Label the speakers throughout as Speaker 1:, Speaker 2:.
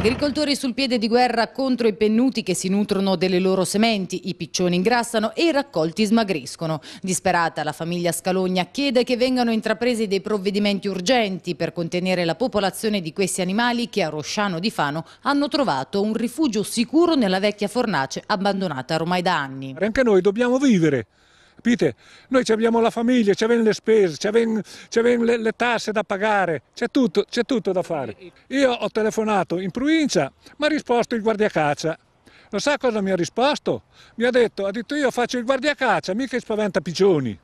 Speaker 1: Agricoltori sul piede di guerra contro i pennuti che si nutrono delle loro sementi, i piccioni ingrassano e i raccolti smagriscono. Disperata la famiglia Scalogna chiede che vengano intrapresi dei provvedimenti urgenti per contenere la popolazione di questi animali che a Rosciano di Fano hanno trovato un rifugio sicuro nella vecchia fornace abbandonata ormai da anni.
Speaker 2: Anche noi dobbiamo vivere. Capite? Noi abbiamo la famiglia, ci le spese, ci le, le, tasse da pagare, c'è tutto, tutto, da fare. Io ho telefonato in provincia, mi ha risposto il guardiacaccia. Lo sa cosa mi ha risposto? Mi ha detto, ha detto io faccio il guardiacaccia, mica spaventa piccioni.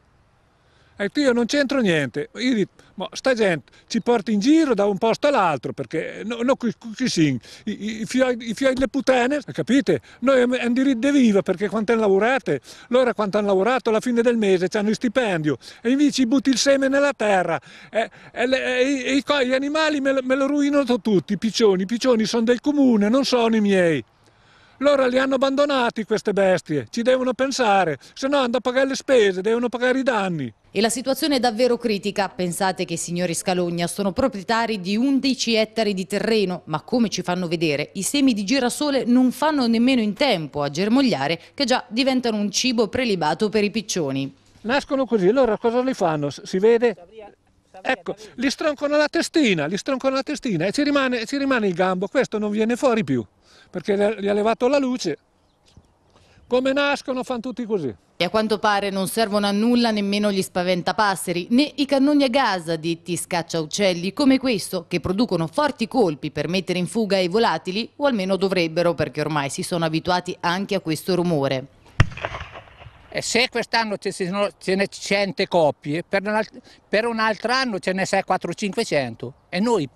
Speaker 2: Ha detto io non c'entro niente. Io ma sta gente ci porta in giro da un posto all'altro, perché no, qui, chi, chi sing, i, i, fioi, i fioi delle putane, eh, capite? Noi diritto di viva perché quanto hanno lavorato, loro quanto hanno lavorato alla fine del mese hanno il stipendio e invece butti il seme nella terra e, e, e, e gli animali me lo, me lo ruinano tutti, i piccioni, i piccioni sono del comune, non sono i miei. Loro li hanno abbandonati queste bestie, ci devono pensare, se no hanno a pagare le spese, devono pagare i danni.
Speaker 1: E la situazione è davvero critica. Pensate che i signori Scalogna sono proprietari di 11 ettari di terreno, ma come ci fanno vedere, i semi di girasole non fanno nemmeno in tempo a germogliare, che già diventano un cibo prelibato per i piccioni.
Speaker 2: Nascono così, allora cosa li fanno? Si vede?
Speaker 1: Ecco, li stroncano la
Speaker 2: testina, li stroncano la testina e ci rimane, ci rimane il gambo, questo non viene fuori più perché gli ha levato la luce. Come nascono fanno tutti così.
Speaker 1: E a quanto pare non servono a nulla nemmeno gli spaventapasseri, né i cannoni a gas detti scacciauccelli come questo, che producono forti colpi per mettere in fuga i volatili, o almeno dovrebbero perché ormai si sono abituati anche a questo rumore. E se quest'anno ce
Speaker 3: ne sono 100 coppie, per un altro anno ce ne sei 400-500 e noi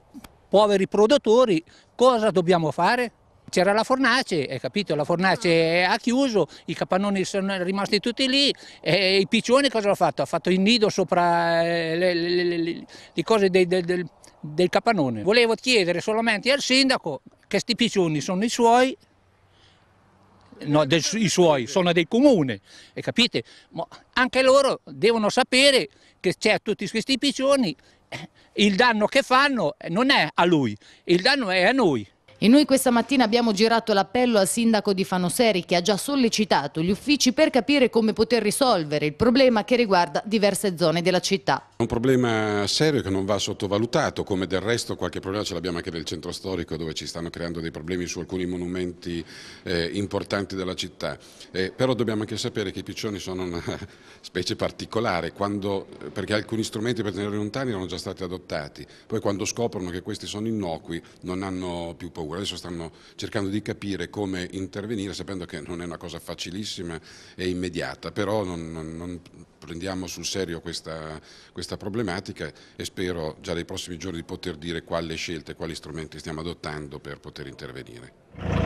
Speaker 3: poveri produttori cosa dobbiamo fare? c'era la fornace, hai capito? La fornace ha chiuso, i capannoni sono rimasti tutti lì e i piccioni cosa hanno fatto? Ha fatto il nido sopra eh, le, le, le, le cose del, del, del capannone. Volevo chiedere solamente al sindaco che questi piccioni sono i suoi, no, dei, i suoi, sono dei comuni, capite? Ma anche loro devono sapere che c'è tutti questi piccioni, eh, il danno che fanno non è a lui, il danno è a noi.
Speaker 1: E noi questa mattina abbiamo girato l'appello al sindaco di Fanoseri che ha già sollecitato gli uffici per capire come poter risolvere il problema che riguarda diverse zone della città.
Speaker 4: È un problema serio che non va sottovalutato, come del resto qualche problema ce l'abbiamo anche nel centro storico dove ci stanno creando dei problemi su alcuni monumenti eh, importanti della città. Eh, però dobbiamo anche sapere che i piccioni sono una specie particolare, quando, eh, perché alcuni strumenti per tenere lontani erano già stati adottati, poi quando scoprono che questi sono innocui non hanno più paura, adesso stanno cercando di capire come intervenire sapendo che non è una cosa facilissima e immediata, però non, non, non prendiamo sul serio questa, questa, problematica e spero già nei prossimi giorni di poter dire quali scelte, quali strumenti stiamo adottando per poter intervenire.